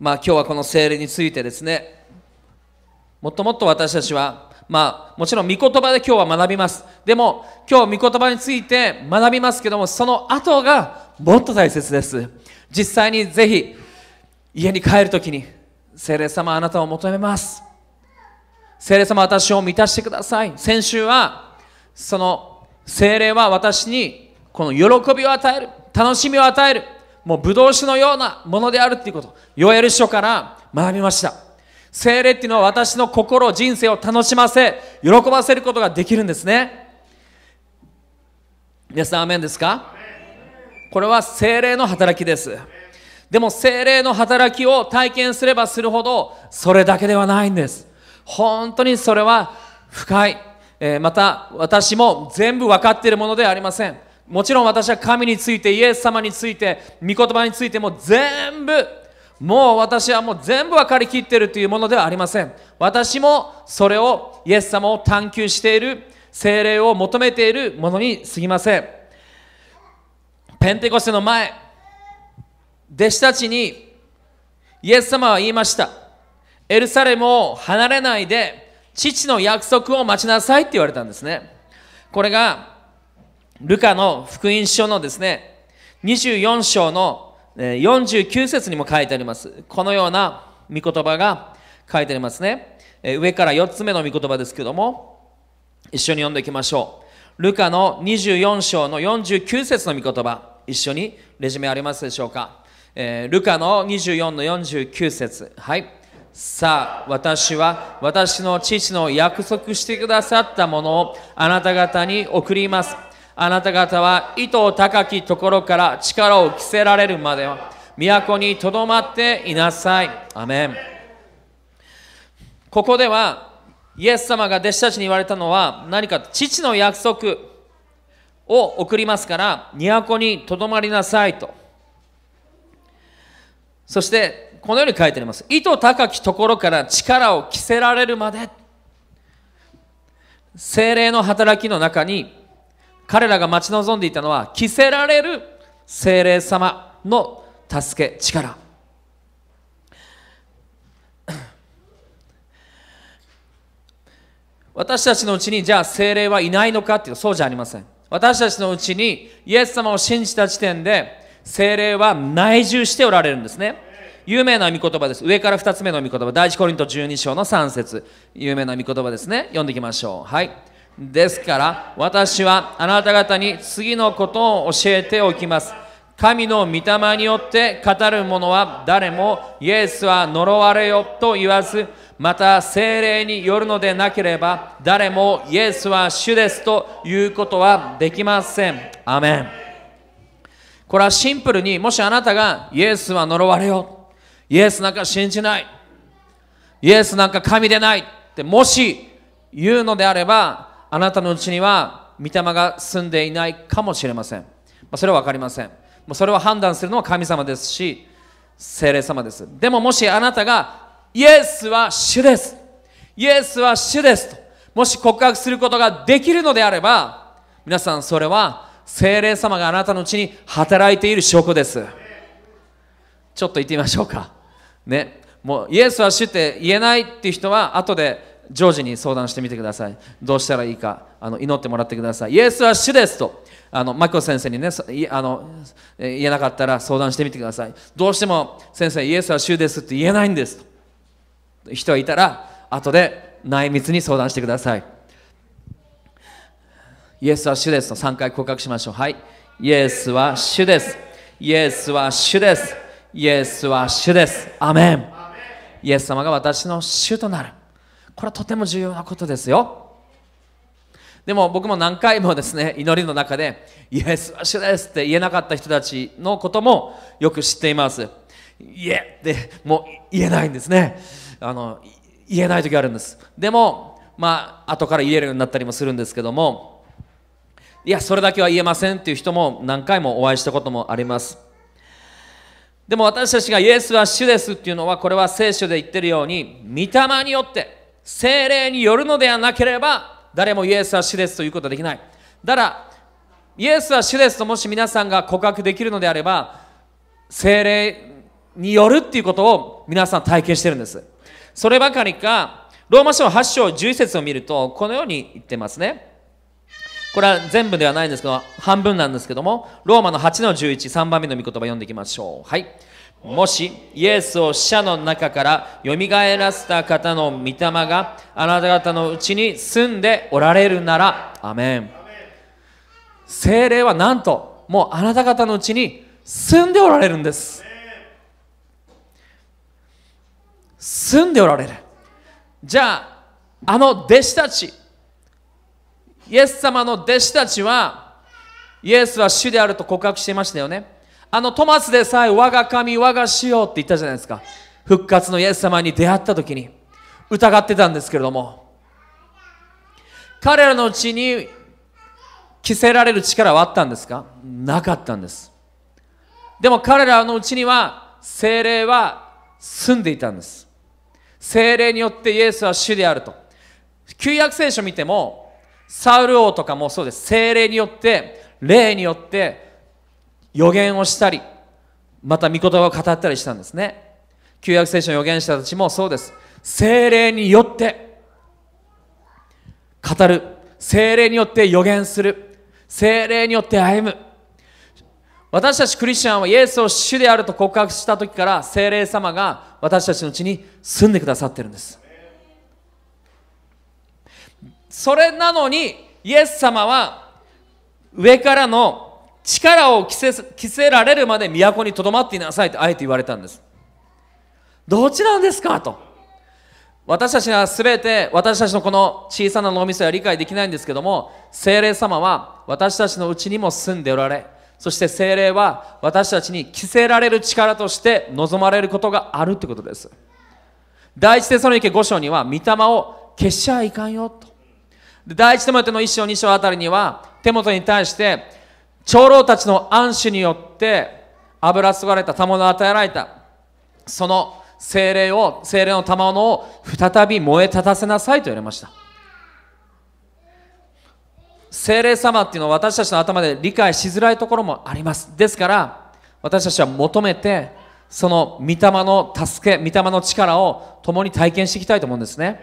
まあ、今日はこの精霊についてですねもっともっと私たちは、まあ、もちろん御言葉で今日は学びますでも今日御言葉について学びますけどもその後がもっと大切です実際にぜひ家に帰るときに精霊様あなたを求めます精霊様私を満たしてください先週はその精霊は私にこの喜びを与える楽しみを与えるもうブドウ酒のようなものであるということ、ヨエル書から学びました。精霊っていうのは私の心、人生を楽しませ、喜ばせることができるんですね。皆さん、アメンですかこれは精霊の働きです。でも精霊の働きを体験すればするほど、それだけではないんです。本当にそれは深い。えー、また、私も全部分かっているものではありません。もちろん私は神についてイエス様について御言葉についても全部もう私はもう全部分かりきってるというものではありません私もそれをイエス様を探求している精霊を求めているものにすぎませんペンテコステの前弟子たちにイエス様は言いましたエルサレムを離れないで父の約束を待ちなさいって言われたんですねこれがルカの福音書のですね、24章の49節にも書いてあります。このような御言葉が書いてありますね。上から4つ目の御言葉ですけども、一緒に読んでいきましょう。ルカの24章の49節の御言葉、一緒にレジュメありますでしょうか。えー、ルカの24の49節はい。さあ、私は私の父の約束してくださったものをあなた方に送ります。あなた方は糸高きところから力を着せられるまでは都にとどまっていなさい。アメンここではイエス様が弟子たちに言われたのは何か父の約束を送りますから都にとどまりなさいとそしてこのように書いてあります糸高きところから力を着せられるまで精霊の働きの中に彼らが待ち望んでいたのは着せられる精霊様の助け力 私たちのうちにじゃあ精霊はいないのかっていうとそうじゃありません私たちのうちにイエス様を信じた時点で精霊は内住しておられるんですね有名な御言葉です上から2つ目の御言葉第1コリント12章の3節有名な御言葉ですね読んでいきましょうはいですから私はあなた方に次のことを教えておきます神の御霊によって語る者は誰もイエスは呪われよと言わずまた精霊によるのでなければ誰もイエスは主ですということはできませんアメンこれはシンプルにもしあなたがイエスは呪われよイエスなんか信じないイエスなんか神でないってもし言うのであればあなたのうちには御霊が住んでいないかもしれません、まあ、それは分かりませんもうそれは判断するのは神様ですし精霊様ですでももしあなたがイエスは主ですイエスは主ですともし告白することができるのであれば皆さんそれは精霊様があなたのうちに働いている証拠ですちょっと言ってみましょうかねもうイエスは主って言えないっていう人は後でジョージに相談してみてください。どうしたらいいか、あの祈ってもらってください。イエスは主ですと、あのマキコ先生にねあの、言えなかったら相談してみてください。どうしても先生、イエスは主ですって言えないんですと。人いたら、後で内密に相談してください。イエスは主ですと3回告白しましょう。はい。イエスは主です。イエスは主です。イエスは主です。アメン。イエス様が私の主となる。これはとても重要なことですよでも僕も何回もですね祈りの中で「イエスは主です」って言えなかった人たちのこともよく知っています「いえってもう言えないんですねあの言えない時あるんですでもまあ後から言えるようになったりもするんですけどもいやそれだけは言えませんっていう人も何回もお会いしたこともありますでも私たちがイエスは主ですっていうのはこれは聖書で言ってるように御霊によって精霊によるのではなければ誰もイエスは死ですということはできないだからイエスは主ですともし皆さんが告白できるのであれば精霊によるっていうことを皆さん体験してるんですそればかりかローマ書8章11節を見るとこのように言ってますねこれは全部ではないんですけど半分なんですけどもローマの8の113番目の御言葉読んでいきましょうはいもしイエスを死者の中からよみがえらせた方の御霊があなた方のうちに住んでおられるならアメン精霊はなんともうあなた方のうちに住んでおられるんです住んでおられるじゃああの弟子たちイエス様の弟子たちはイエスは主であると告白していましたよねあのトマスでさえ我が神我が主よって言ったじゃないですか復活のイエス様に出会った時に疑ってたんですけれども彼らのうちに着せられる力はあったんですかなかったんですでも彼らのうちには精霊は住んでいたんです精霊によってイエスは主であると旧約聖書見てもサウル王とかもそうです精霊によって霊によって予言をしたりまた御言葉を語ったりしたんですね旧約聖書の預言者たちもそうです精霊によって語る精霊によって予言する精霊によって歩む私たちクリスチャンはイエスを主であると告白した時から精霊様が私たちのうちに住んでくださってるんですそれなのにイエス様は上からの力を着せ着せられるまで都にとどまっていなさいとあえて言われたんですどっちなんですかと私たちは全て私たちのこの小さな脳みそは理解できないんですけども精霊様は私たちのうちにも住んでおられそして精霊は私たちに着せられる力として望まれることがあるということです第一テソロニケ5章には御霊を消しちゃいかんよと第一テモテの1章2章あたりには手元に対して長老たちの暗視によって油注がれた賜物を与えられたその精霊を精霊の賜物を再び燃え立たせなさいと言われました精霊様っていうのは私たちの頭で理解しづらいところもありますですから私たちは求めてその御霊の助け御霊の力を共に体験していきたいと思うんですね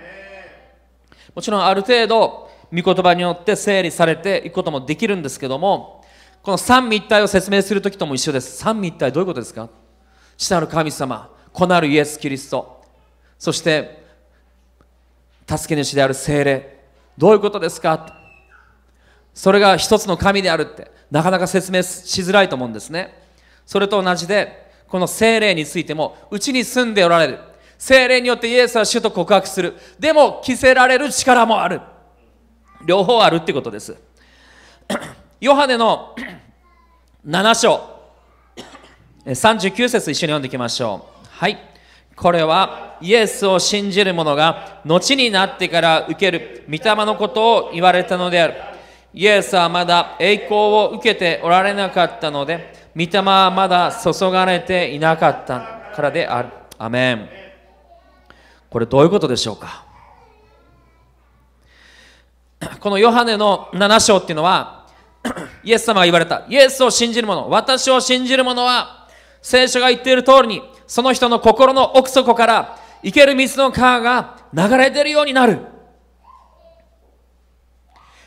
もちろんある程度御言葉によって整理されていくこともできるんですけどもこの三位一体を説明するときとも一緒です。三位一体どういうことですか父なる神様、子なるイエス・キリスト、そして助け主である精霊。どういうことですかそれが一つの神であるって、なかなか説明しづらいと思うんですね。それと同じで、この精霊についても、うちに住んでおられる。精霊によってイエスは主と告白する。でも、着せられる力もある。両方あるってことです。ヨハネの7章39節一緒に読んでいきましょうはいこれはイエスを信じる者が後になってから受ける御霊のことを言われたのであるイエスはまだ栄光を受けておられなかったので御霊はまだ注がれていなかったからであるアメンこれどういうことでしょうかこのヨハネの7章っていうのは イエス様が言われた。イエスを信じる者、私を信じる者は、聖書が言っている通りに、その人の心の奥底から、生ける水の川が流れてるようになる。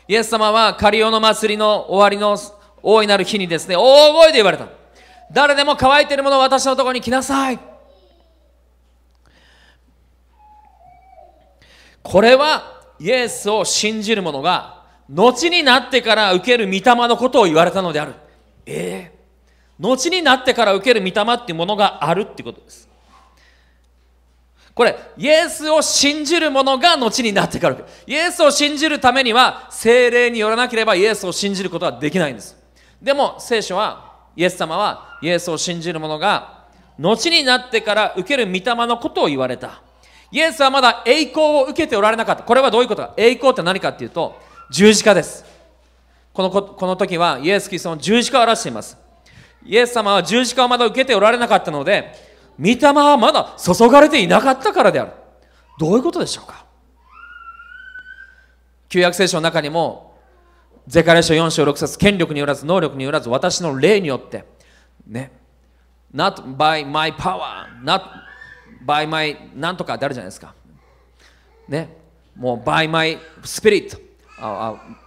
イエス様は、カリオの祭りの終わりの大いなる日にですね、大声で言われた。誰でも乾いているもの私のところに来なさい。これは、イエスを信じる者が後になってから受ける御霊のことを言われたのである。ええー、後になってから受ける御霊っていうものがあるってことです。これ、イエスを信じる者が後になってから受ける。イエスを信じるためには、精霊によらなければイエスを信じることはできないんです。でも、聖書は、イエス様は、イエスを信じる者が、後になってから受ける御霊のことを言われた。イエスはまだ栄光を受けておられなかった。これはどういうことか栄光って何かっていうと、十字架ですこのこの時はイエス・キリストの十字架を表していますイエス様は十字架をまだ受けておられなかったので御霊はまだ注がれていなかったからであるどういうことでしょうか旧約聖書の中にもゼカレ書4章6節権力によらず能力によらず私の霊によってね not by my power not by my なんとかてあるじゃないですかねもう by my spirit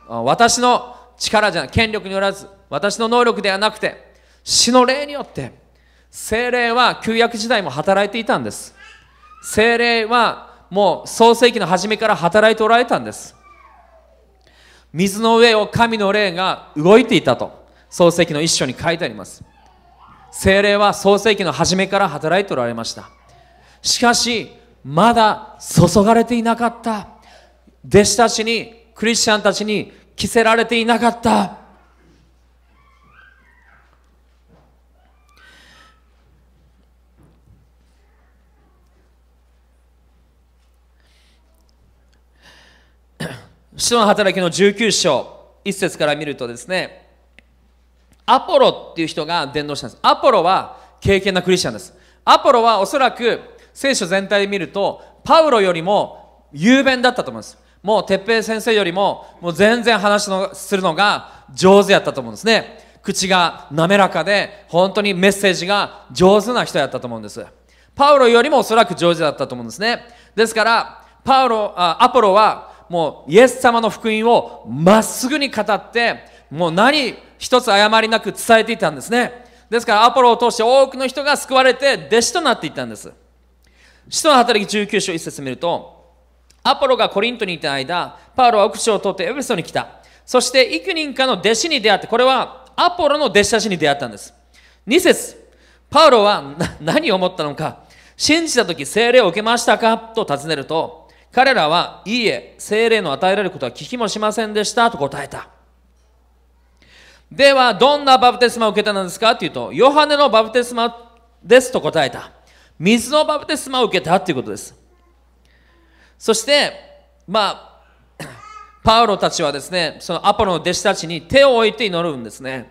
私の力じゃない権力によらず私の能力ではなくて死の霊によって精霊は旧約時代も働いていたんです精霊はもう創世紀の初めから働いておられたんです水の上を神の霊が動いていたと創世紀の一書に書いてあります精霊は創世紀の初めから働いておられましたしかしまだ注がれていなかった弟子たちにクリスチャンたちに着せられていなかった 使の働きの19章一節から見るとですねアポロっていう人が伝道したんですアポロは敬虔なクリスチャンですアポロはおそらく聖書全体で見るとパウロよりも雄弁だったと思いますもう哲平先生よりももう全然話のするのが上手やったと思うんですね口が滑らかで本当にメッセージが上手な人やったと思うんですパウロよりもおそらく上手だったと思うんですねですからパウロあアポロはもうイエス様の福音をまっすぐに語ってもう何一つ誤りなく伝えていたんですねですからアポロを通して多くの人が救われて弟子となっていったんです使徒の働き19章1節見るとアポロがコリントにいた間、パウロは奥地を通ってエベソに来た。そして幾人かの弟子に出会って、これはアポロの弟子たちに出会ったんです。2節パウロは何を思ったのか、信じた時精霊を受けましたかと尋ねると、彼らは、いいえ、聖霊の与えられることは聞きもしませんでしたと答えた。では、どんなバプテスマを受けたんですかっていうと、ヨハネのバプテスマですと答えた。水のバプテスマを受けたっていうことです。そして、まあ、パウロたちはですね、そのアポロの弟子たちに手を置いて祈るんですね。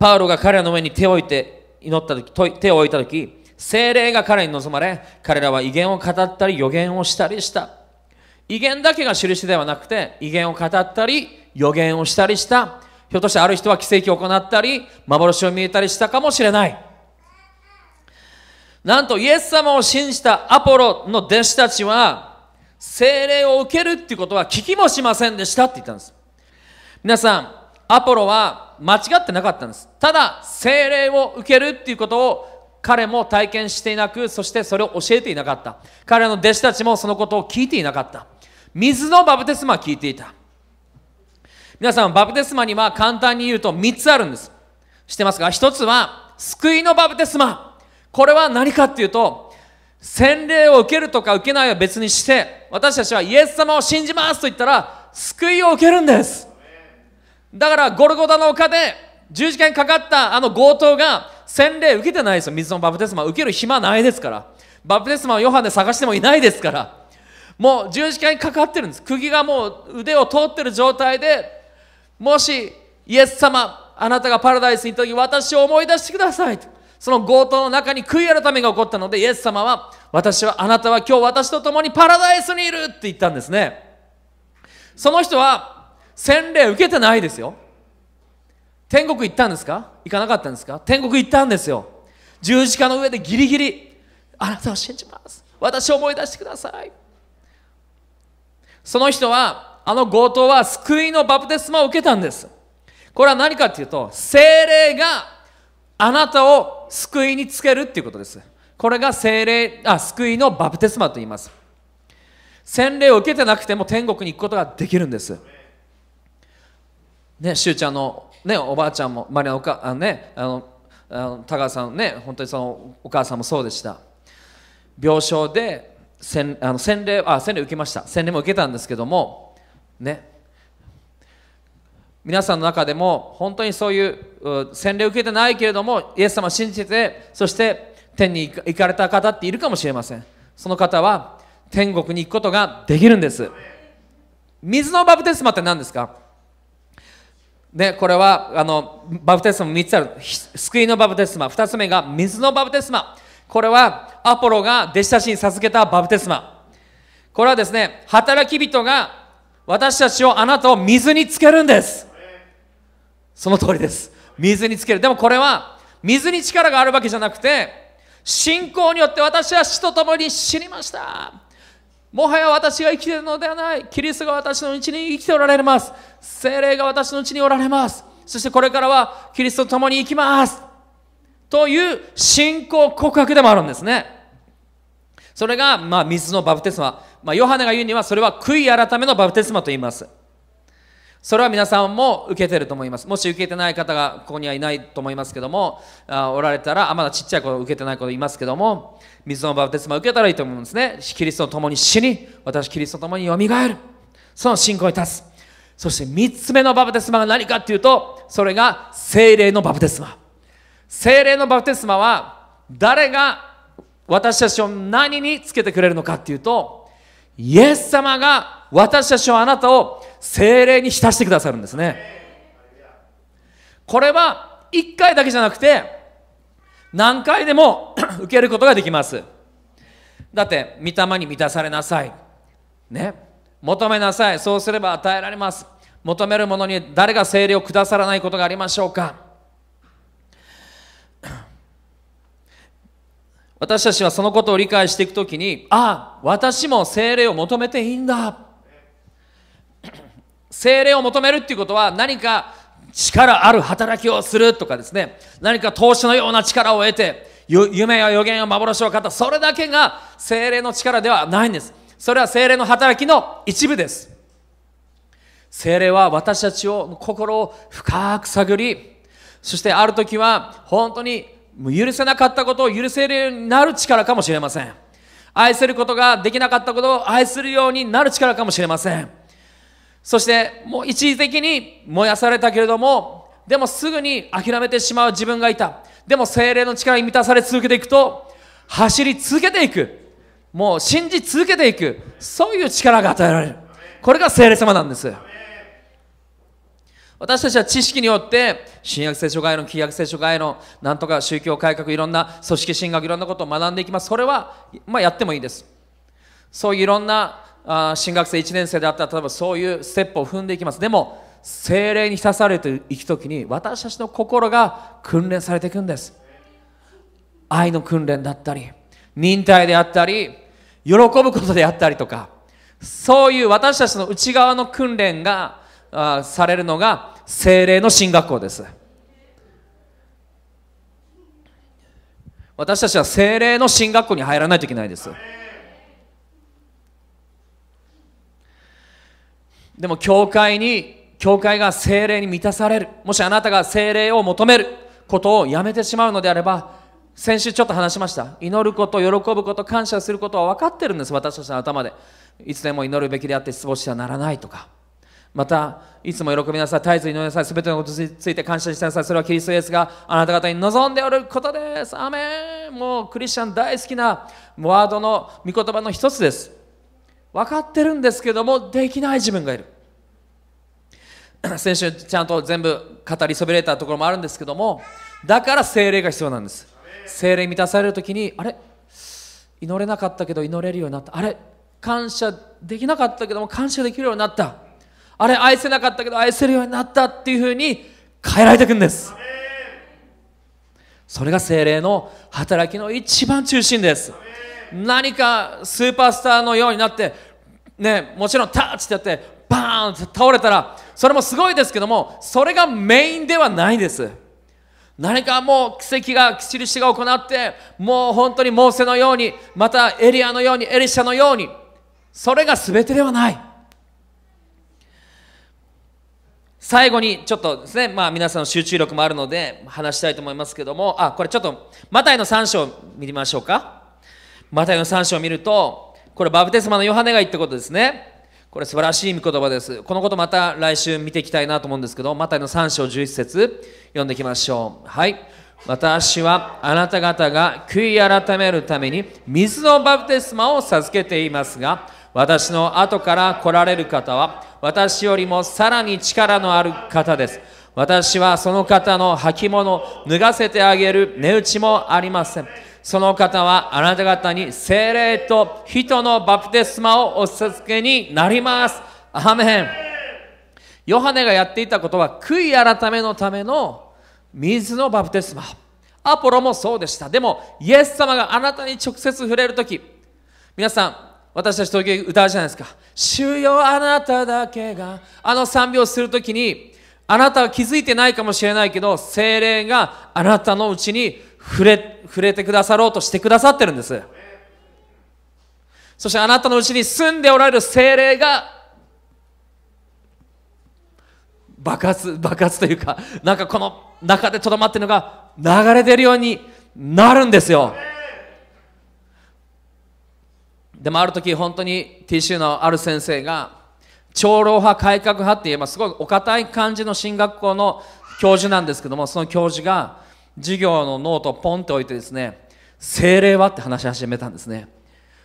パウロが彼らの上に手を置いて祈った時、手を置いた時、精霊が彼に望まれ、彼らは威厳を語ったり予言をしたりした。威厳だけが印ではなくて、威厳を語ったり予言をしたりした。ひょっとしてある人は奇跡を行ったり、幻を見えたりしたかもしれない。なんとイエス様を信じたアポロの弟子たちは精霊を受けるっていうことは聞きもしませんでしたって言ったんです皆さんアポロは間違ってなかったんですただ精霊を受けるっていうことを彼も体験していなくそしてそれを教えていなかった彼の弟子たちもそのことを聞いていなかった水のバプテスマは聞いていた皆さんバプテスマには簡単に言うと3つあるんです知ってますか1つは救いのバプテスマこれは何かっていうと、洗礼を受けるとか受けないは別にして、私たちはイエス様を信じますと言ったら、救いを受けるんです。だから、ゴルゴダの丘で十字架にかかったあの強盗が洗礼受けてないですよ。水のバプテスマ受ける暇ないですから。バプテスマをヨハンで探してもいないですから。もう十字架にかかってるんです。釘がもう腕を通ってる状態で、もしイエス様、あなたがパラダイスに行った時、私を思い出してくださいと。その強盗の中に悔い改めが起こったのでイエス様は私はあなたは今日私と共にパラダイスにいるって言ったんですねその人は洗礼受けてないですよ天国行ったんですか行かなかったんですか天国行ったんですよ十字架の上でギリギリあなたを信じます私を思い出してくださいその人はあの強盗は救いのバプテスマを受けたんですこれは何かっていうと精霊があなたを救いにつけるっていうことです。これが精霊あ救いのバプテスマと言います。洗礼を受けてなくても天国に行くことができるんです。ね、しゅうちゃんの、ね、おばあちゃんも、マリアのおかあの、ね、あのあの田川さんね、本当にそのお母さんもそうでした。病床で洗あの洗礼あ洗礼受けました。洗礼も受けたんですけども、ね、皆さんの中でも本当にそういう洗礼を受けてないけれどもイエス様を信じてそして天に行かれた方っているかもしれませんその方は天国に行くことができるんです水のバプテスマって何ですかでこれはあのバプテスマ3つある救いのバプテスマ2つ目が水のバプテスマこれはアポロが弟子たちに授けたバプテスマこれはですね働き人が私たちをあなたを水につけるんですその通りです水につけるでもこれは水に力があるわけじゃなくて信仰によって私は死と共に死にましたもはや私が生きているのではないキリストが私のうちに生きておられます精霊が私のうちにおられますそしてこれからはキリストと共に生きますという信仰告白でもあるんですねそれが、まあ、水のバプテスマ、まあ、ヨハネが言うにはそれは悔い改めのバプテスマと言いますそれは皆さんも受けてると思いますもし受けてない方がここにはいないと思いますけどもあおられたらあまだちっちゃい子受けてない子いますけども水のバプテスマ受けたらいいと思うんですねキリストと共に死に私キリストと共によみがえるその信仰に立つそして3つ目のバプテスマが何かっていうとそれが精霊のバプテスマ精霊のバプテスマは誰が私たちを何につけてくれるのかっていうとイエス様が私たちをあなたを精霊に浸してくださるんですねこれは1回だけじゃなくて何回でも 受けることができますだって御霊に満たされなさいね求めなさいそうすれば与えられます求める者に誰が精霊をくださらないことがありましょうか 私たちはそのことを理解していくときにああ私も精霊を求めていいんだ精霊を求めるっていうことは何か力ある働きをするとかですね何か投資のような力を得て夢や予言や幻を語ったそれだけが精霊の力ではないんですそれは精霊の働きの一部です精霊は私たちを心を深く探りそしてある時は本当に許せなかったことを許せるようになる力かもしれません愛することができなかったことを愛するようになる力かもしれませんそしてもう一時的に燃やされたけれどもでもすぐに諦めてしまう自分がいたでも精霊の力に満たされ続けていくと走り続けていくもう信じ続けていくそういう力が与えられるこれが精霊様なんです私たちは知識によって新約聖書外の旧約聖書外のなんとか宗教改革いろんな組織進学いろんなことを学んでいきますそれは、まあ、やってもいいですそういういろんなあ新学生1年生であったら例えばそういうステップを踏んでいきますでも精霊に浸されていく時に私たちの心が訓練されていくんです愛の訓練だったり忍耐であったり喜ぶことであったりとかそういう私たちの内側の訓練があされるのが精霊の進学校です私たちは精霊の進学校に入らないといけないです。でも教会に教会が精霊に満たされるもしあなたが精霊を求めることをやめてしまうのであれば先週ちょっと話しました祈ること喜ぶこと感謝することは分かってるんです私たちの頭でいつでも祈るべきであって失望してはならないとかまたいつも喜びなさい絶えず祈りなさい全てのことについて感謝してなさいそれはキリストイエスがあなた方に望んでおることですアメンもうクリスチャン大好きなワードの御言葉の一つです分かってるんですけどもできない自分がいる 先週ちゃんと全部語りそびれたところもあるんですけどもだから精霊が必要なんです精霊満たされる時にあれ祈れなかったけど祈れるようになったあれ感謝できなかったけども感謝できるようになったあれ愛せなかったけど愛せるようになったっていうふうに変えられていくんですそれが精霊の働きの一番中心です何かスーパースターのようになってねもちろんタッチってやってバーンって倒れたらそれもすごいですけどもそれがメインではないです何かもう奇跡が印が行ってもう本当にモーセのようにまたエリアのようにエリシャのようにそれが全てではない最後にちょっとですね、まあ、皆さんの集中力もあるので話したいと思いますけどもあこれちょっとマタイの3章見ましょうかマタイの3章を見るとこれバプテスマのヨハネが言ったことですねこれ素晴らしい御言葉です。このことまた来週見ていきたいなと思うんですけど、マタイの3章11節読んでいきましょう。はい。私はあなた方が悔い改めるために水のバプテスマを授けていますが、私の後から来られる方は私よりもさらに力のある方です。私はその方の履物脱がせてあげる値打ちもありません。その方はあなた方に精霊と人のバプテスマをお授けになります。アメン。ヨハネがやっていたことは悔い改めのための水のバプテスマ。アポロもそうでした。でも、イエス様があなたに直接触れるとき、皆さん、私たち時々歌うじゃないですか。主よあなただけが、あの賛美をするときに、あなたは気づいてないかもしれないけど、精霊があなたのうちに触れ触れてくださろうとしてくださってるんですそしてあなたのうちに住んでおられる精霊が爆発爆発というかなんかこの中でとどまってるのが流れてるようになるんですよでもある時本当に TCU のある先生が長老派改革派って言えばすごいお堅い感じの進学校の教授なんですけどもその教授が授業のノートをポンって置いてですね精霊はって話し始めたんですね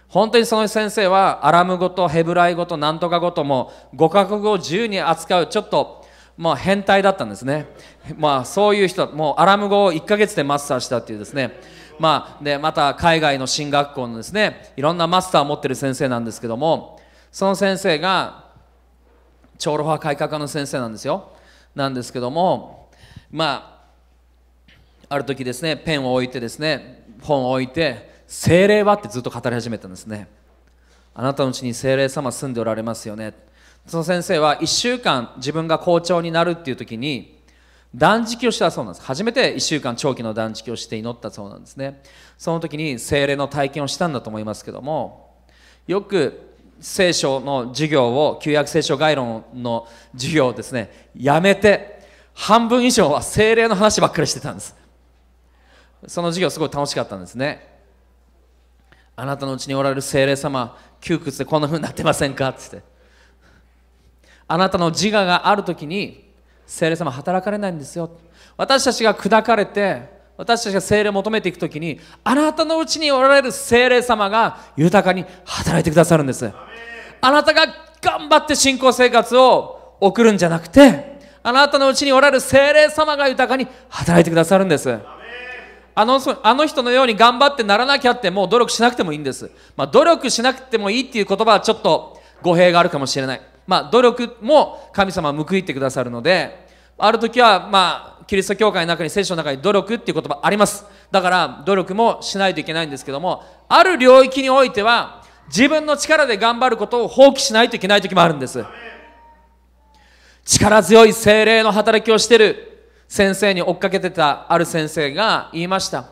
本当にその先生はアラム語とヘブライ語となんとか語とも語学語を自由に扱うちょっとまあ変態だったんですねまあそういう人もうアラム語を1ヶ月でマスターしたっていうですねまあでまた海外の進学校のですねいろんなマスターを持ってる先生なんですけどもその先生が長老派改革家の先生なんですよなんですけどもまあある時ですねペンを置いてですね本を置いて精霊はってずっと語り始めたんですねあなたのうちに精霊様住んでおられますよねその先生は1週間自分が校長になるっていう時に断食をしたそうなんです初めて1週間長期の断食をして祈ったそうなんですねその時に精霊の体験をしたんだと思いますけどもよく聖書の授業を旧約聖書概論の授業をですねやめて半分以上は精霊の話ばっかりしてたんですその授業すごい楽しかったんですねあなたのうちにおられる精霊様窮屈でこんなふうになってませんかっつってあなたの自我がある時に精霊様働かれないんですよ私たちが砕かれて私たちが精霊を求めていく時にあなたのうちにおられる精霊様が豊かに働いてくださるんですあなたが頑張って信仰生活を送るんじゃなくてあなたのうちにおられる精霊様が豊かに働いてくださるんです。あのあの人のように頑張ってならなきゃってもう努力しなくてもいいんです、まあ、努力しなくてもいいっていう言葉はちょっと語弊があるかもしれない、まあ、努力も神様は報いてくださるのである時はまあキリスト教会の中に聖書の中に努力っていう言葉ありますだから努力もしないといけないんですけどもある領域においては自分の力で頑張ることを放棄しないといけない時もあるんです力強い精霊の働きをしてる先生に追っかけてたある先生が言いました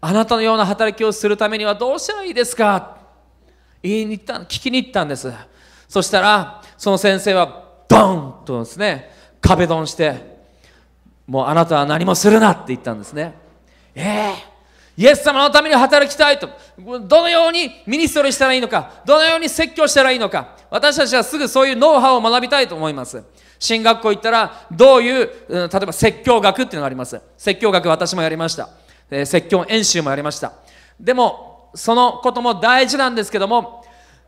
あなたのような働きをするためにはどうしたらいいですか言いに行った聞きに行ったんですそしたらその先生はドンとですね壁ドンしてもうあなたは何もするなって言ったんですねええーイエス様のために働きたいと、どのようにミニストリーしたらいいのか、どのように説教したらいいのか、私たちはすぐそういうノウハウを学びたいと思います。進学校行ったらどういう、例えば説教学っていうのがあります説教学私もやりました、え説教演習もやりましたでもそのことも大事なんですけども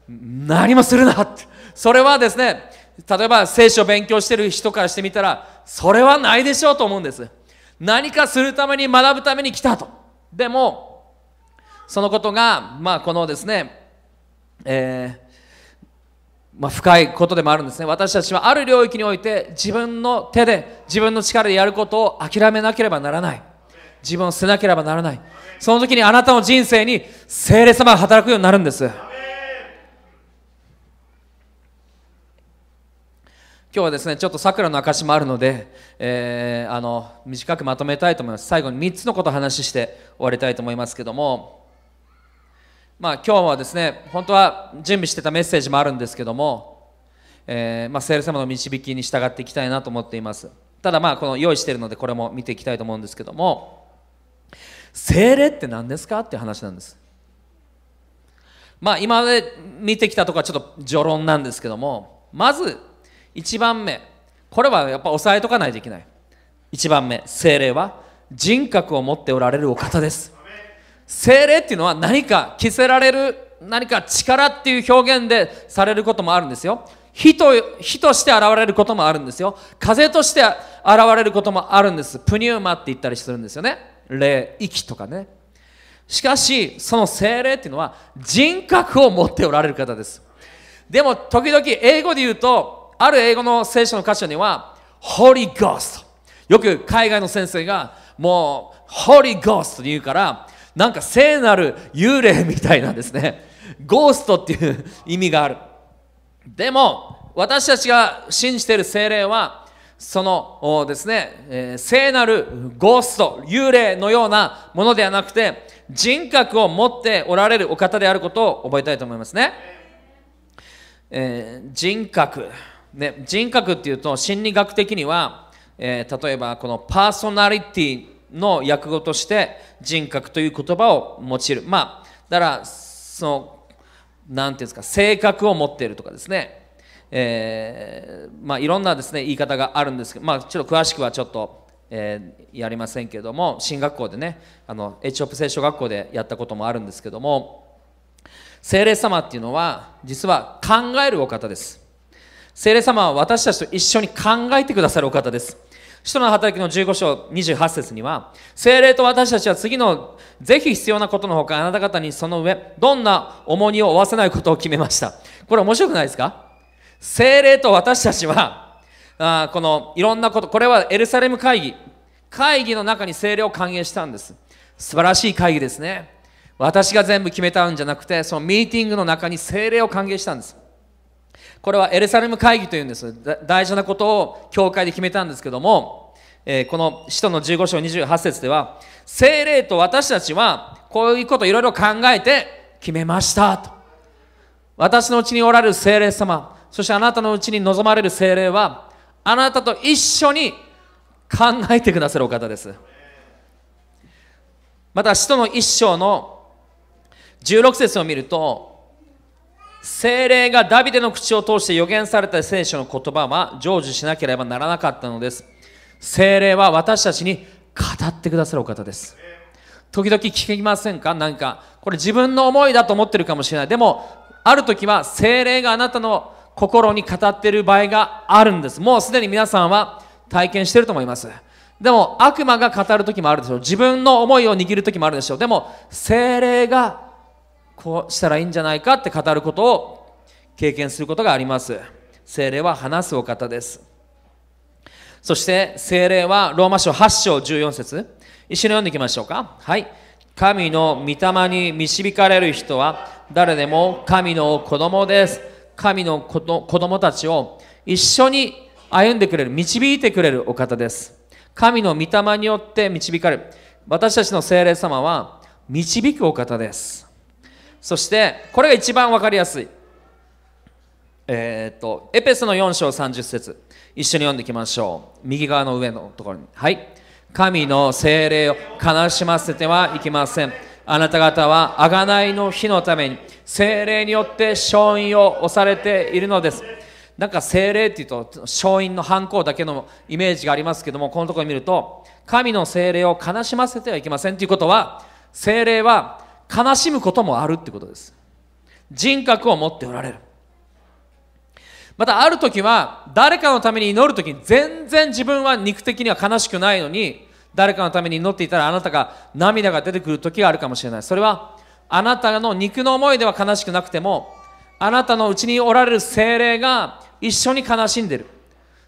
何もするなってそれはですね例えば聖書を勉強してる人からしてみたらそれはないでしょうと思うんです何かするために学ぶために来たとでもそのことがまあこのですねえーまあ、深いことでもあるんですね私たちはある領域において自分の手で自分の力でやることを諦めなければならない自分を捨てなければならないその時にあなたの人生に聖霊様が働くようになるんです今日はですねちょっと桜の証もあるので、えー、あの短くまとめたいと思います最後に3つのことを話して終わりたいと思いますけどもまあ、今日はですね本当は準備してたメッセージもあるんですけども、えー、まあ、聖霊様の導きに従っていきたいなと思っていますただまあこの用意しているのでこれも見ていきたいと思うんですけども精霊って何ですかっていう話なんですまあ今まで見てきたとこはちょっと序論なんですけどもまず1番目これはやっぱ押さえとかないといけない1番目精霊は人格を持っておられるお方です精霊っていうのは何か着せられる何か力っていう表現でされることもあるんですよ火と火として現れることもあるんですよ風として現れることもあるんですプニューマって言ったりするんですよね霊息とかねしかしその精霊っていうのは人格を持っておられる方ですでも時々英語で言うとある英語の聖書の箇所にはホリーゴーストよく海外の先生がもうホリーゴーストと言うからなんか聖なる幽霊みたいなんですねゴーストっていう意味があるでも私たちが信じている精霊はそのですね、えー、聖なるゴースト幽霊のようなものではなくて人格を持っておられるお方であることを覚えたいと思いますね、えー、人格、ね、人格っていうと心理学的には、えー、例えばこのパーソナリティの訳語として人格という言葉を用いるまあだからその何ていうんですか性格を持っているとかですねえー、まあいろんなですね言い方があるんですけどまあちょっと詳しくはちょっと、えー、やりませんけれども進学校でねあのエチオプ聖書学校でやったこともあるんですけども精霊様っていうのは実は考えるお方です精霊様は私たちと一緒に考えてくださるお方です使徒の働きの15章28節には、精霊と私たちは次のぜひ必要なことのほか、あなた方にその上、どんな重荷を負わせないことを決めました。これ面白くないですか精霊と私たちは、あこのいろんなこと、これはエルサレム会議、会議の中に精霊を歓迎したんです。素晴らしい会議ですね。私が全部決めたんじゃなくて、そのミーティングの中に精霊を歓迎したんです。これはエルサレム会議というんです大事なことを教会で決めたんですけども、えー、この使徒の15章28節では聖霊と私たちはこういうこといろいろ考えて決めましたと私のうちにおられる聖霊様そしてあなたのうちに望まれる聖霊はあなたと一緒に考えてくださるお方ですまた使徒の一章の16節を見ると精霊がダビデの口を通して予言された聖書の言葉は成就しなければならなかったのです精霊は私たちに語ってくださるお方です時々聞きませんかなんかこれ自分の思いだと思ってるかもしれないでもある時は精霊があなたの心に語っている場合があるんですもうすでに皆さんは体験してると思いますでも悪魔が語る時もあるでしょう自分の思いを握る時もあるでしょうでも精霊がこうしたらいいんじゃないかって語ることを経験することがあります精霊は話すお方ですそして精霊はローマ書8章14節一緒に読んでいきましょうかはい神の御霊に導かれる人は誰でも神の子供です神の子供たちを一緒に歩んでくれる導いてくれるお方です神の御霊によって導かれる私たちの精霊様は導くお方ですそしてこれが一番分かりやすいえー、っとエペソの4章30節一緒に読んでいきましょう右側の上のところにはい神の精霊を悲しませてはいけませんあなた方は贖いの日のために精霊によって勝因を押されているのですなんか精霊っていうと勝因の反抗だけのイメージがありますけどもこのところ見ると神の精霊を悲しませてはいけませんということは精霊は悲しむこともあるってことです人格を持っておられるまたある時は誰かのために祈る時に全然自分は肉的には悲しくないのに誰かのために祈っていたらあなたが涙が出てくる時があるかもしれないそれはあなたの肉の思いでは悲しくなくてもあなたのうちにおられる精霊が一緒に悲しんでる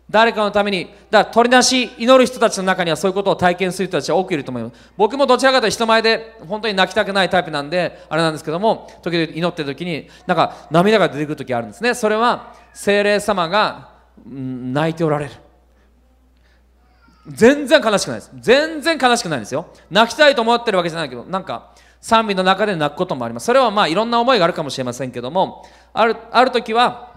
誰かのために、だから取りなし、祈る人たちの中にはそういうことを体験する人たちは多くいると思います。僕もどちらかというと人前で本当に泣きたくないタイプなんで、あれなんですけども、時々祈ってる時に、なんか涙が出てくる時あるんですね。それは精霊様が、うん、泣いておられる。全然悲しくないです。全然悲しくないんですよ。泣きたいと思ってるわけじゃないけど、なんか賛美の中で泣くこともあります。それはまあいろんな思いがあるかもしれませんけども、あるある時は、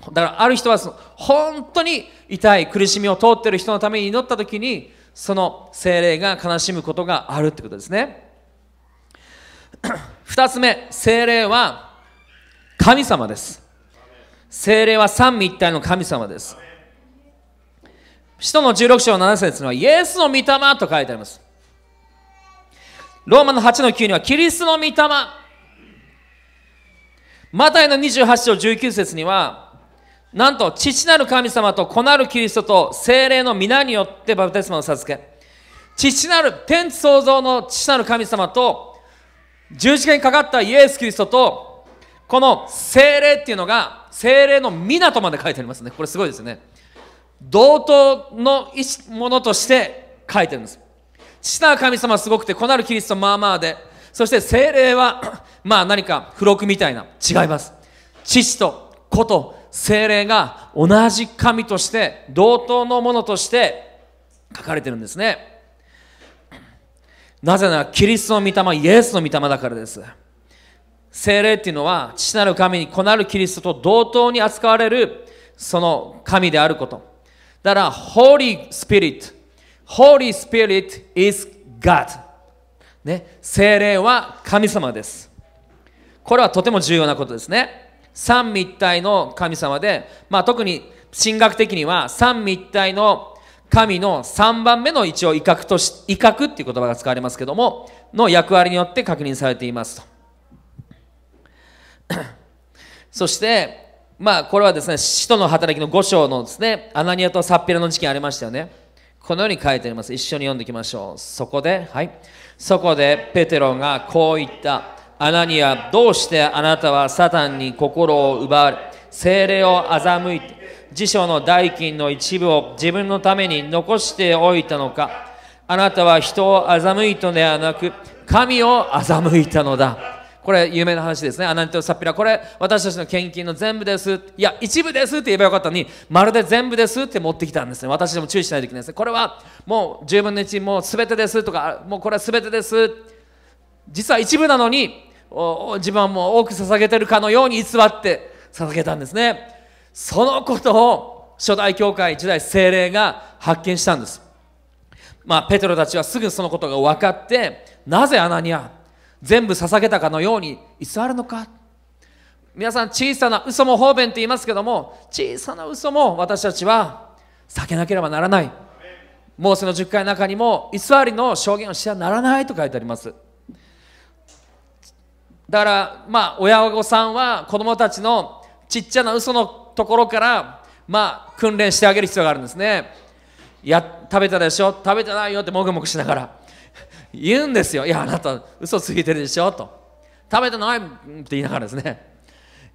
だからある人はその本当に痛い苦しみを通っている人のために祈った時にその精霊が悲しむことがあるってことですね 二つ目精霊は神様です精霊は三位一体の神様です使徒の16章7節にはイエスの御霊と書いてありますローマの8の9にはキリストの御霊マタイの28章19節にはなんと父なる神様と子なるキリストと精霊の皆によってバプテスマを授け父なる天地創造の父なる神様と十字架にかかったイエス・キリストとこの精霊っていうのが精霊の港まで書いてありますねこれすごいですね同等のものとして書いてるんです父なる神様すごくて子なるキリストまあまあでそして精霊はまあ何か付録みたいな違います父と子と精霊が同じ神として同等のものとして書かれてるんですねなぜならキリストの御霊イエスの御霊だからです精霊っていうのは父なる神に子なるキリストと同等に扱われるその神であることだから Holy Spirit Holy Spirit is God ね、精霊は神様です。これはとても重要なことですね。三位一体の神様で、まあ、特に神学的には三位一体の神の三番目の一応威嚇とし威嚇っていう言葉が使われますけどもの役割によって確認されていますと そしてまあこれはですね使徒の働きの五章のですねアナニアとサッピラの事件ありましたよねこのように書いてあります一緒に読んでいきましょうそこではいそこでペテロがこう言ったアナニア、どうしてあなたはサタンに心を奪われ、精霊を欺いて、辞書の代金の一部を自分のために残しておいたのか。あなたは人を欺いたのではなく、神を欺いたのだ。これ有名な話ですね。アナニとサピラ。これ私たちの献金の全部です。いや、一部ですって言えばよかったのに、まるで全部ですって持ってきたんですね。私でも注意しないといけないですね。これはもう10分の1、もう全てですとか、もうこれは全てです。実は一部なのに、自分はもう多く捧げてるかのように偽って捧げたんですねそのことを初代教会時代精霊が発見したんですまあペテロたちはすぐそのことが分かってなぜアナニア全部捧げたかのように偽るのか皆さん小さな嘘も方便って言いますけども小さな嘘も私たちは避けなければならないモーセの10回の中にも偽りの証言をしちはならないと書いてありますだからまあ親御さんは子供たちのちっちゃな嘘のところからまあ訓練してあげる必要があるんですねや食べたでしょ食べてないよってもぐもぐしながら 言うんですよいやあなた嘘ついてるでしょと食べてないって言いながらですね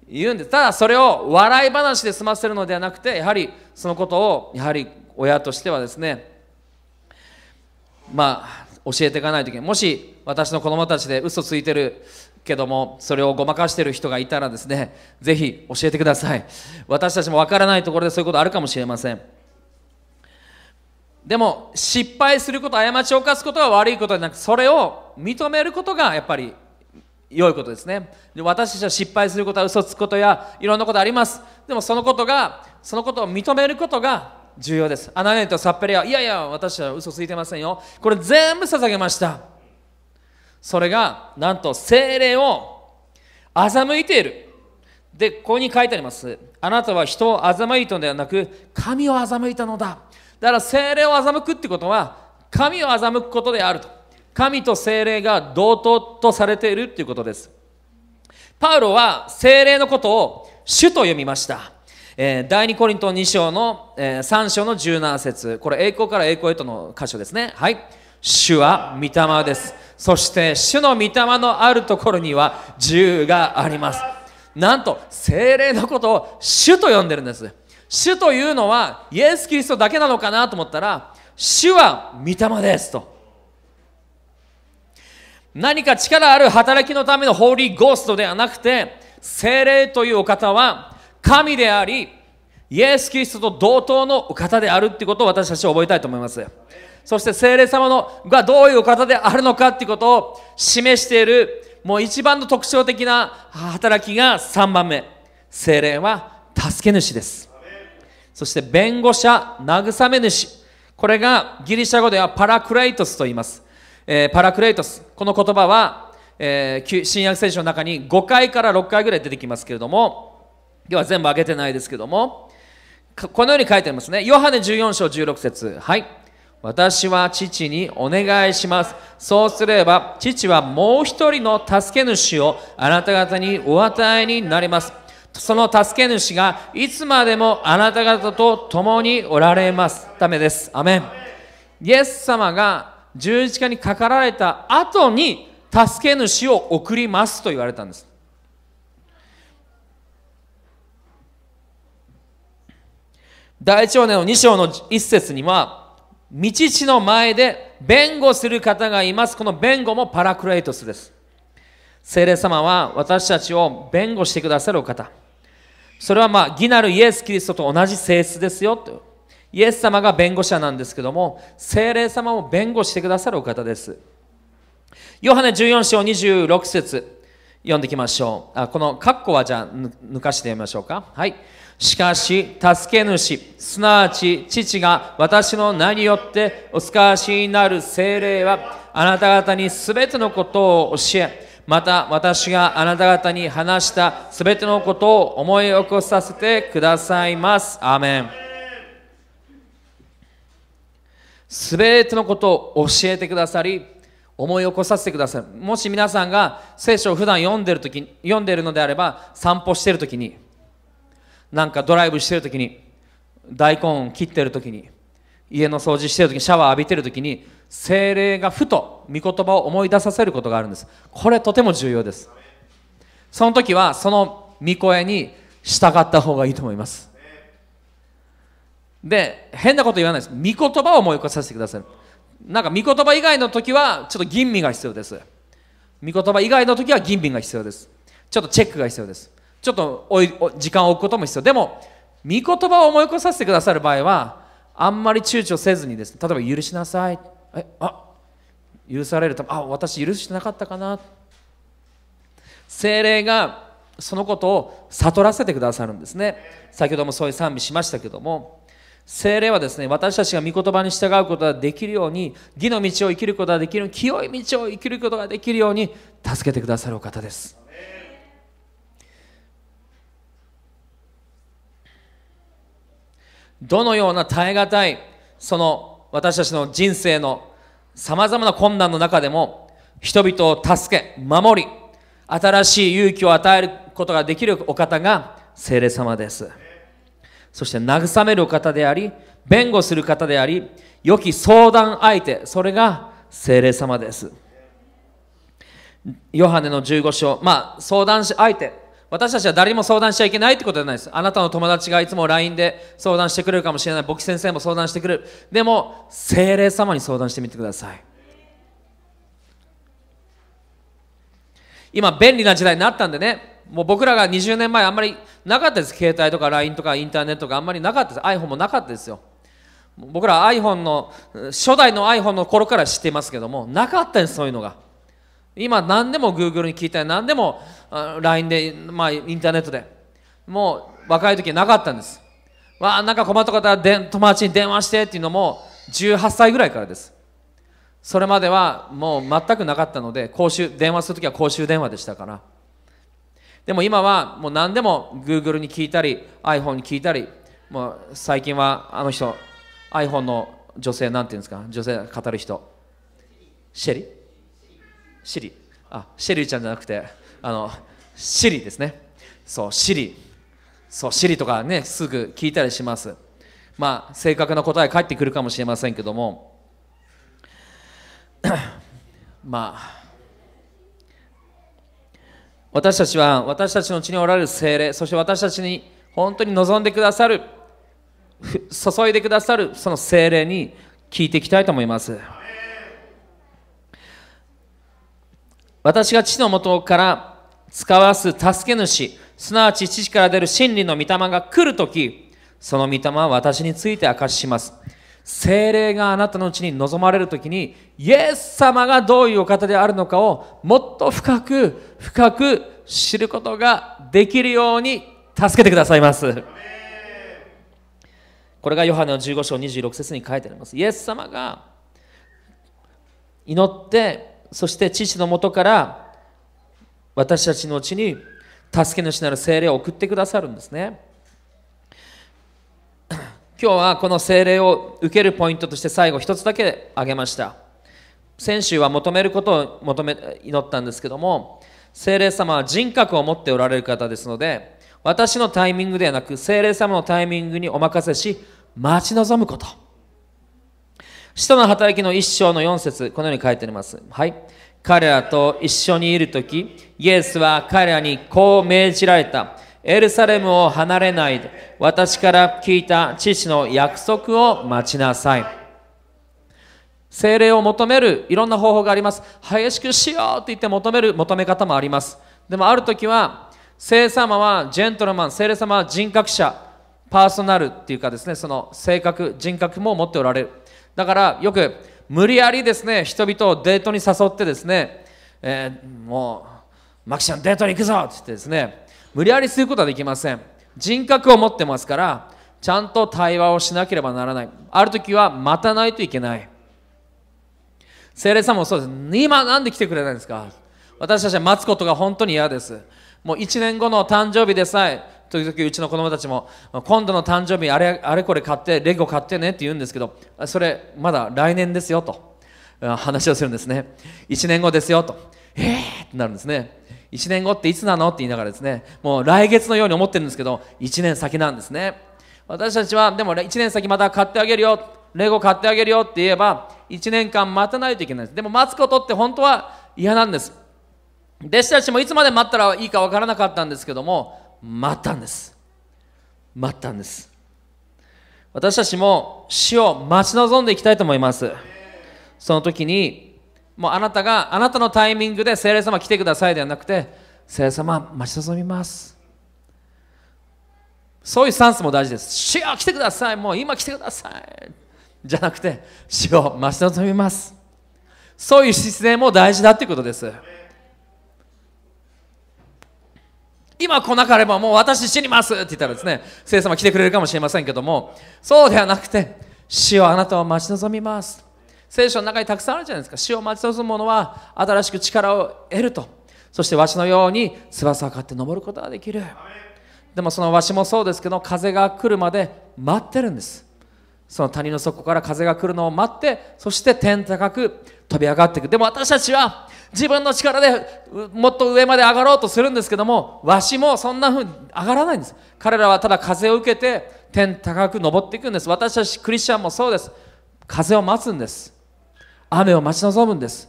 言うんですただそれを笑い話で済ませるのではなくてやはりそのことをやはり親としてはですねまあ教えていかないといけないもし私の子供たちで嘘ついてるけどもそれをごまかしている人がいたらですねぜひ教えてください私たちもわからないところでそういうことあるかもしれませんでも失敗すること過ちを犯すことは悪いことじゃなくそれを認めることがやっぱり良いことですねで私たちは失敗することは嘘つくことやいろんなことありますでもそのことがそのことを認めることが重要ですアナネとサッペレはいやいや私は嘘ついてませんよこれ全部捧げましたそれがなんと精霊を欺いているでここに書いてありますあなたは人を欺いたのではなく神を欺いたのだだから精霊を欺くってことは神を欺くことであると神と精霊が同等とされているということですパウロは精霊のことを主と読みましたえー、第2コリント2章の、えー、3章の17節これ栄光から栄光へとの箇所ですねはい主は御霊ですそして主の御霊のあるところには自由がありますなんと精霊のことを主と呼んでるんです主というのはイエス・キリストだけなのかなと思ったら主は御霊ですと何か力ある働きのためのホーリーゴーストではなくて精霊というお方は神でありイエス・キリストと同等のお方であるってことを私たちは覚えたいと思いますそして精霊様のがどういうお方であるのかということを示しているもう一番の特徴的な働きが3番目精霊は助け主ですそして弁護者慰め主これがギリシャ語ではパラクレイトスと言います、えー、パラクレイトスこの言葉は、えー、新約聖書の中に5回から6回ぐらい出てきますけれども今日は全部挙げてないですけどもこのように書いてありますねヨハネ14章16節はい私は父にお願いします。そうすれば、父はもう一人の助け主をあなた方にお与えになります。その助け主がいつまでもあなた方と共におられますためです。アメン。イエス様が十字架にかかられた後に助け主を送りますと言われたんです。第一年の二章の一節には、道地の前で弁護する方がいます。この弁護もパラクレイトスです。聖霊様は私たちを弁護してくださるお方。それはまあ、義なるイエス・キリストと同じ性質ですよと。イエス様が弁護者なんですけども、聖霊様を弁護してくださるお方です。ヨハネ14章26節読んでいきましょう。あこの括弧はじゃあ抜かしてみましょうか。はい。しかし、助け主、すなわち父が私の名によってお使わしになる精霊は、あなた方にすべてのことを教え、また私があなた方に話したすべてのことを思い起こさせてくださいます。アメン。すべてのことを教えてくださり、思い起こさせてください。もし皆さんが聖書を普段読んでるとき、読んでるのであれば、散歩してるときに、なんかドライブしてる時に大根切ってる時に家の掃除してる時にシャワー浴びてる時に精霊がふと御言葉を思い出させることがあるんですこれとても重要ですその時はその御声に従った方がいいと思いますで変なこと言わないです御言葉を思い起こさせてくださいなんか御言葉以外の時はちょっと吟味が必要です御言葉以外の時は吟味が必要ですちょっとチェックが必要ですちょっとおい時間を置くことも必要でも御言葉を思い起こさせてくださる場合はあんまり躊躇せずにですね例えば許しなさいえあ許されるとあ私許してなかったかな精霊がそのことを悟らせてくださるんですね先ほどもそういう賛美しましたけども精霊はですね私たちが御言葉に従うことができるように義の道を生きることができる清い道を生きることができるように助けてくださるお方です。どのような耐え難いその私たちの人生の様々な困難の中でも人々を助け守り新しい勇気を与えることができるお方が聖霊様ですそして慰めるお方であり弁護する方であり良き相談相手それが聖霊様ですヨハネの15章まあ相談し相手私たちは誰にも相談しちゃいけないってことじゃないです。あなたの友達がいつも LINE で相談してくれるかもしれない。僕先生も相談してくる。でも、精霊様に相談してみてください。今、便利な時代になったんでね、もう僕らが20年前あんまりなかったです。携帯とか LINE とかインターネットがあんまりなかったです。iPhone もなかったですよ。僕ら iPhone の、初代の iPhone の頃から知ってますけども、なかったんです、そういうのが。今何でも Google に聞いたり何でも LINE で、まあ、インターネットでもう若い時なかったんですわあなんか困った方はで友達に電話してっていうのも18歳ぐらいからですそれまではもう全くなかったので公衆電話する時は公衆電話でしたからでも今はもう何でも Google に聞いたり iPhone に聞いたりもう最近はあの人 iPhone の女性なんていうんですか女性語る人シェリシリあシェリーちゃんじゃなくてあのシリですねそうシリそうシリとかねすぐ聞いたりしますまあ正確な答え返ってくるかもしれませんけども まあ私たちは私たちの地におられる精霊そして私たちに本当に望んでくださる注いでくださるその精霊に聞いていきたいと思います。私が父のもとから使わす助け主、すなわち父から出る真理の御霊が来るとき、その御霊は私について明かしします。精霊があなたのうちに望まれるときに、イエス様がどういうお方であるのかをもっと深く深く知ることができるように助けてくださいます。これがヨハネの15章26節に書いてあります。イエス様が祈ってそして父のもとから私たちのうちに助け主なる精霊を送ってくださるんですね。今日はこの精霊を受けるポイントとして最後一つだけ挙げました。先週は求めることを求め祈ったんですけども、精霊様は人格を持っておられる方ですので、私のタイミングではなく、精霊様のタイミングにお任せし、待ち望むこと。使徒の働きの一章の4節このように書いてあります。はい。彼らと一緒にいるとき、イエスは彼らにこう命じられた。エルサレムを離れないで、私から聞いた父の約束を待ちなさい。精霊を求めるいろんな方法があります。激しくしようって言って求める求め方もあります。でもある時は、聖様はジェントルマン、聖霊様は人格者、パーソナルっていうかですね、その性格、人格も持っておられる。だからよく無理やりですね人々をデートに誘ってですね、えー、もうマキちゃんデートに行くぞって言ってですね無理やりすることはできません人格を持ってますからちゃんと対話をしなければならないある時は待たないといけない精霊さんもそうです今なんで来てくれないんですか私たちは待つことが本当に嫌ですもう1年後の誕生日でさえ時々うちの子供たちも今度の誕生日あれあれこれ買ってレゴ買ってねって言うんですけどそれまだ来年ですよと話をするんですね1年後ですよとええー、ってなるんですね1年後っていつなのって言いながらですねもう来月のように思ってるんですけど1年先なんですね私たちはでも1年先また買ってあげるよレゴ買ってあげるよって言えば1年間待たないといけないですでも待つことって本当は嫌なんです弟子たちもいつまで待ったらいいか分からなかったんですけども待ったんです待ったんです私たちも死を待ち望んでいきたいと思いますその時にもうあなたがあなたのタイミングで聖霊様来てくださいではなくて聖霊様待ち望みますそういうスタンスも大事です主よ来てくださいもう今来てくださいじゃなくて死を待ち望みますそういう姿勢も大事だということです。今来なければもう私死にますって言ったらですね、聖様来てくれるかもしれませんけども、そうではなくて、死をあなたは待ち望みます。聖書の中にたくさんあるじゃないですか。死を待ち望む者は新しく力を得ると。そしてわしのように翼を買って登ることができる。でもそのわしもそうですけど、風が来るまで待ってるんです。その谷の底から風が来るのを待ってそして天高く飛び上がっていくでも私たちは自分の力でもっと上まで上がろうとするんですけどもわしもそんな風に上がらないんです彼らはただ風を受けて天高く登っていくんです私たちクリスチャンもそうです風を待つんです雨を待ち望むんです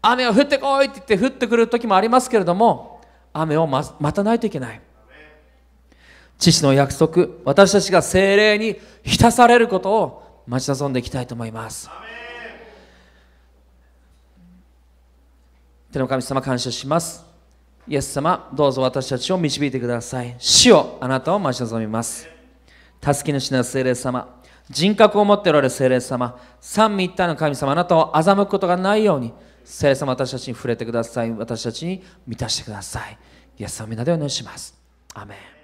雨を降ってこいって言って降ってくる時もありますけれども雨を待たないといけない父の約束私たちが精霊に浸されることを待ち望んでいきたいと思います手の神様感謝しますイエス様どうぞ私たちを導いてください死をあなたを待ち望みます助け主な精霊様人格を持っておられる精霊様三位一体の神様あなたを欺くことがないように聖霊様私たちに触れてください私たちに満たしてくださいイエス様皆でお願いしますアメン